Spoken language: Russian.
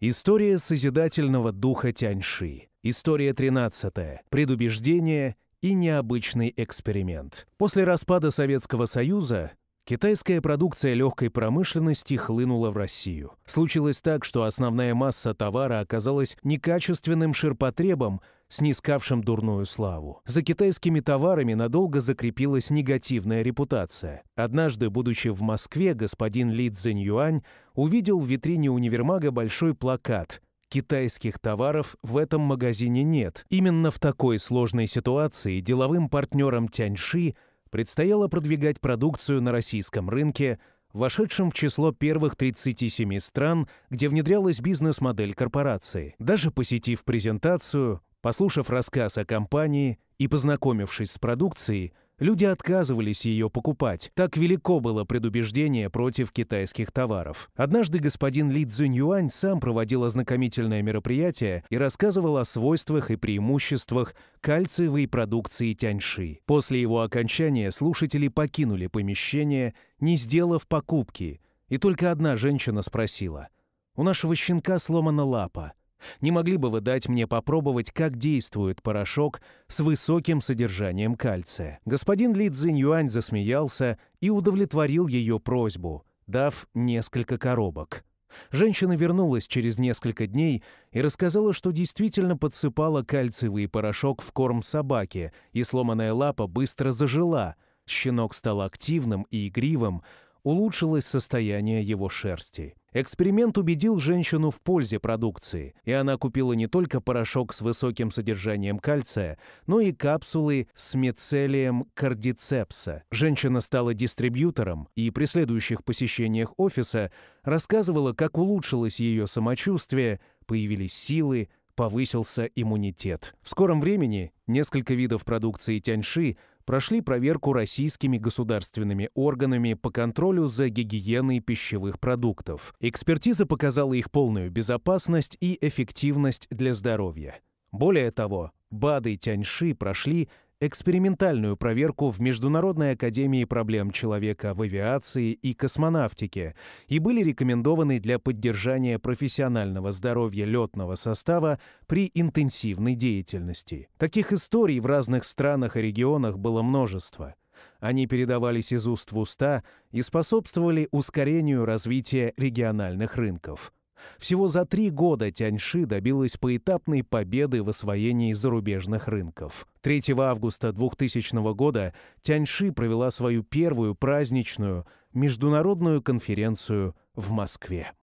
История созидательного духа Тяньши. История 13. Предубеждение и необычный эксперимент. После распада Советского Союза Китайская продукция легкой промышленности хлынула в Россию. Случилось так, что основная масса товара оказалась некачественным ширпотребом, снискавшим дурную славу. За китайскими товарами надолго закрепилась негативная репутация. Однажды, будучи в Москве, господин Ли Цзиньюань увидел в витрине универмага большой плакат Китайских товаров в этом магазине нет. Именно в такой сложной ситуации деловым партнерам Тяньши предстояло продвигать продукцию на российском рынке, вошедшим в число первых 37 стран, где внедрялась бизнес-модель корпорации. Даже посетив презентацию, Послушав рассказ о компании и познакомившись с продукцией, люди отказывались ее покупать. Так велико было предубеждение против китайских товаров. Однажды господин Ли Цзюньюань сам проводил ознакомительное мероприятие и рассказывал о свойствах и преимуществах кальциевой продукции тяньши. После его окончания слушатели покинули помещение, не сделав покупки. И только одна женщина спросила. «У нашего щенка сломана лапа. Не могли бы вы дать мне попробовать, как действует порошок с высоким содержанием кальция?» Господин Ли Цзиньюань засмеялся и удовлетворил ее просьбу, дав несколько коробок. Женщина вернулась через несколько дней и рассказала, что действительно подсыпала кальциевый порошок в корм собаке, и сломанная лапа быстро зажила, щенок стал активным и игривым, улучшилось состояние его шерсти. Эксперимент убедил женщину в пользе продукции, и она купила не только порошок с высоким содержанием кальция, но и капсулы с мицелием кардицепса. Женщина стала дистрибьютором и при следующих посещениях офиса рассказывала, как улучшилось ее самочувствие, появились силы, повысился иммунитет. В скором времени несколько видов продукции тяньши прошли проверку российскими государственными органами по контролю за гигиеной пищевых продуктов. Экспертиза показала их полную безопасность и эффективность для здоровья. Более того, БАДы Тяньши прошли экспериментальную проверку в Международной академии проблем человека в авиации и космонавтике и были рекомендованы для поддержания профессионального здоровья летного состава при интенсивной деятельности. Таких историй в разных странах и регионах было множество. Они передавались из уст в уста и способствовали ускорению развития региональных рынков – всего за три года Тяньши добилась поэтапной победы в освоении зарубежных рынков. 3 августа 2000 года Тяньши провела свою первую праздничную международную конференцию в Москве.